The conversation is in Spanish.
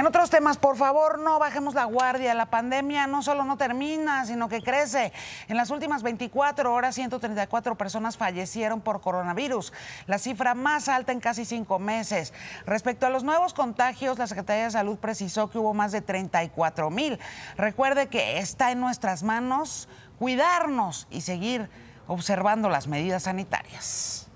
En otros temas, por favor, no bajemos la guardia. La pandemia no solo no termina, sino que crece. En las últimas 24 horas, 134 personas fallecieron por coronavirus, la cifra más alta en casi cinco meses. Respecto a los nuevos contagios, la Secretaría de Salud precisó que hubo más de 34 mil. Recuerde que está en nuestras manos cuidarnos y seguir observando las medidas sanitarias.